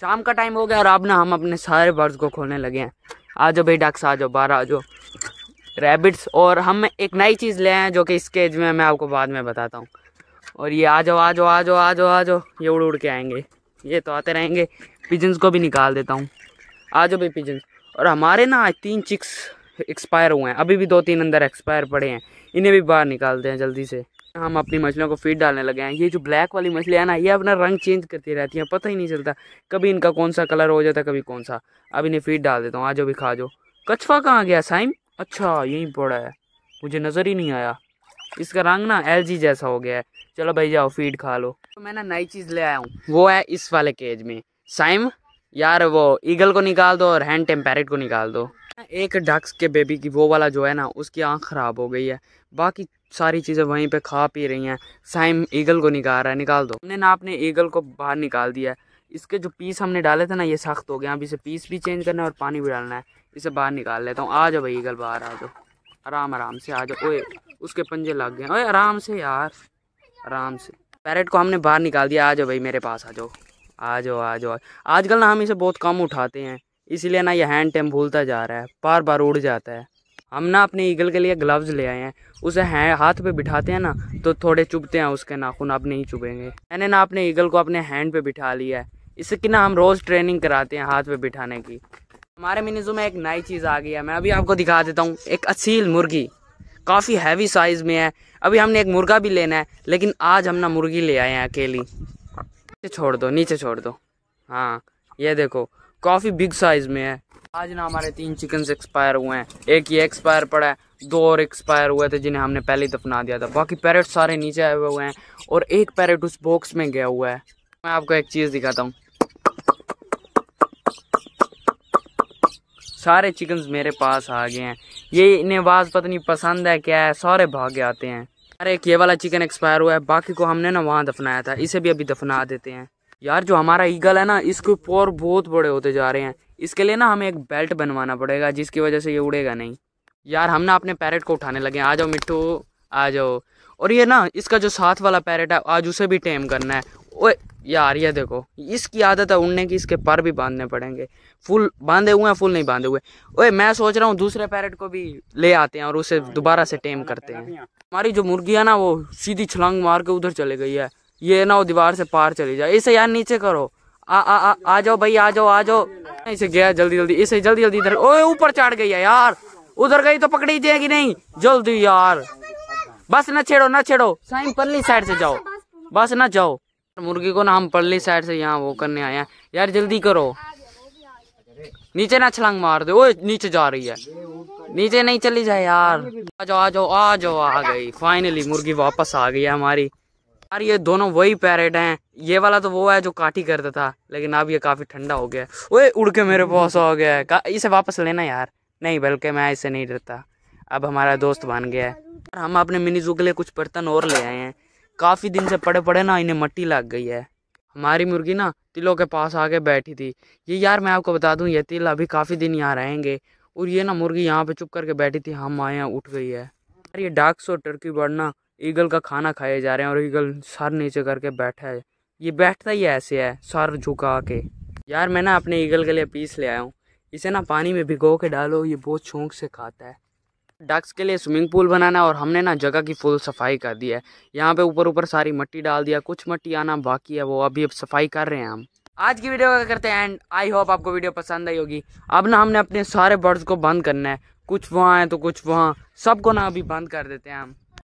शाम का टाइम हो गया और अब ना हम अपने सारे बर्ड्स को खोलने लगे हैं आ जाओ भाई डक्स आ जाओ बाहर आ जाओ रैबिट्स और हम एक नई चीज़ ले आए जो कि इसके में मैं आपको बाद में बताता हूँ और ये आ जाओ आ जाओ आ जाओ आ जाओ आ जाओ ये उड़ उड़ के आएंगे ये तो आते रहेंगे पिजन्स को भी निकाल देता हूँ आ जाओ भाई पिजन्स और हमारे ना तीन चिक्स एक्सपायर हुए हैं अभी भी दो तीन अंदर एक्सपायर पड़े हैं इन्हें भी बाहर निकालते हैं जल्दी से हम अपनी मछलियों को फीड डालने लगे हैं ये जो ब्लैक वाली मछली है ना ये अपना रंग चेंज करती रहती हैं पता ही नहीं चलता कभी इनका कौन सा कलर हो जाता है कभी कौन सा अब इन्हें फीड डाल देता हूँ आ जाओ भी खा जाओ कछवा कहाँ गया साइम अच्छा यहीं पड़ा है मुझे नज़र ही नहीं आया इसका रंग ना एल जैसा हो गया है चलो भाई जाओ फीड खा लो तो मैं ना नई चीज़ ले आया हूँ वो है इस वाले केज में साइम यार वो ईगल को निकाल दो और हैंड टेम्पेरेट को निकाल दो एक डक्स के बेबी की वो वाला जो है ना उसकी आँख ख़राब हो गई है बाकी सारी चीज़ें वहीं पे खा पी रही हैं साइम ईगल को निकाल रहा है निकाल दो हमने ना आपने ईगल को बाहर निकाल दिया है इसके जो पीस हमने डाले थे ना ये सख्त हो गया अब इसे पीस भी चेंज करना है और पानी भी डालना है इसे बाहर निकाल लेता हूँ आ जाओ भाई ईगल बाहर आ जाओ आराम आराम से आ जाओ ओए उसके पंजे लग गए ओए आराम से यार आराम से पैरेट को हमने बाहर निकाल दिया आ जाओ भाई मेरे पास आ जाओ आ जाओ आ जाओ आजकल ना हम इसे बहुत कम उठाते हैं इसीलिए ना ये हैंड टेम भूलता जा रहा है बार बार उड़ जाता है हम ना अपने ईगल के लिए ग्लव्स ले आए हैं उसे हैं हाथ पे बिठाते हैं ना तो थोड़े चुभते हैं उसके नाखून अब नहीं चुभेंगे मैंने ना अपने ईगल को अपने हैंड पे बिठा लिया है इससे कि ना हम रोज़ ट्रेनिंग कराते हैं हाथ पे बिठाने की हमारे मिनिजू में एक नई चीज़ आ गई है मैं अभी आपको दिखा देता हूँ एक असील मुर्गी काफ़ी हैवी साइज़ में है अभी हमने एक मुर्गा भी लेना है लेकिन आज हम ना मुर्गी ले आए हैं अकेली छोड़ दो नीचे छोड़ दो हाँ ये देखो काफ़ी बिग साइज़ में है आज ना हमारे तीन चिकन एक्सपायर हुए हैं एक ये एक्सपायर पड़ा है दो और एक्सपायर हुए थे जिन्हें हमने पहले ही दफना दिया था बाकी पैरेट सारे नीचे आए हुए हैं और एक पैरेट उस बॉक्स में गया हुआ है मैं आपको एक चीज़ दिखाता हूँ सारे चिकन्स मेरे पास आ गए हैं ये इन्हें बाज पत्नी पसंद है क्या है सारे भागे आते हैं अरे एक ये वाला चिकन एक्सपायर हुआ है बाकी को हमने ना वहाँ दफनाया था इसे भी अभी दफना देते हैं यार जो हमारा ईगल है ना इसके पौर बहुत बड़े होते जा रहे हैं इसके लिए ना हमें एक बेल्ट बनवाना पड़ेगा जिसकी वजह से ये उड़ेगा नहीं यार हम ना अपने पैरेट को उठाने लगे आ जाओ मिट्टू आ जाओ और ये ना इसका जो साथ वाला पैरेट है आज उसे भी टेम करना है ओए यार ये देखो इसकी आदत है उड़ने की इसके पर भी बांधने पड़ेंगे फुल बांधे हुए हैं फुल नहीं बांधे हुए ओए मैं सोच रहा हूँ दूसरे पैरेट को भी ले आते हैं और उसे दोबारा से टेम करते हैं हमारी जो मुर्गी है ना वो सीधी छलांग मार के उधर चले गई है ये ना वो दीवार से पार चली जाए इसे यार नीचे करो आ आ आ, आ जाओ भाई आ जाओ आ जाओ से गया जल्दी जल्दी इसे जल्दी जल्दी इधर ओए ऊपर चढ़ गई है यार उधर गई तो पकड़ी जाएगी नहीं जल्दी यार बस ना छेड़ो ना छेड़ो साइन पल्ली साइड से जाओ बस ना जाओ मुर्गी को ना हम पल्ली साइड से यहाँ वो करने आए हैं यार जल्दी करो नीचे ना छलांग मार दो ओए नीचे जा रही है नीचे नहीं चली जाए यार आ जाओ आ जाओ आ जाओ आ गई फाइनली मुर्गी वापस आ गई है हमारी यार ये दोनों वही पैरेट हैं ये वाला तो वो है जो काटी करता था लेकिन अब ये काफ़ी ठंडा हो गया ओए उड़ के मेरे पास हो गया है इसे वापस लेना यार नहीं बल्कि मैं इसे नहीं डरता अब हमारा दोस्त बन गया है हम अपने मिनी जू के लिए कुछ बर्तन और ले आए हैं काफ़ी दिन से पड़े पड़े ना इन्हें मट्टी लग गई है हमारी मुर्गी ना तिलों के पास आके बैठी थी ये यार मैं आपको बता दूं ये तिल अभी काफ़ी दिन यहाँ रहेंगे और ये ना मुर्गी यहाँ पे चुप करके बैठी थी हम आए हैं उठ गई है यार ये डार्क सो टर्की बर्ड ना ईगल का खाना खाए जा रहे हैं और ईगल सर नीचे करके बैठा है ये बैठता ही ऐसे है सर झुका के यार मैं ना अपने ईगल के लिए पीस ले आया हूँ इसे ना पानी में भिगो के डालो ये बहुत शौक से खाता है डक्स के लिए स्विमिंग पूल बनाना और हमने ना जगह की फुल सफाई कर दी है यहाँ पे ऊपर ऊपर सारी मट्टी डाल दिया कुछ मट्टी आना बाकी है वो अभी अब सफाई कर रहे हैं हम आज की वीडियो का करते हैं एंड आई होप आपको वीडियो पसंद आई होगी अब ना हमने अपने सारे बर्ड्स को बंद करना है कुछ वहाँ है तो कुछ वहाँ सबको ना अभी बंद कर देते हैं हम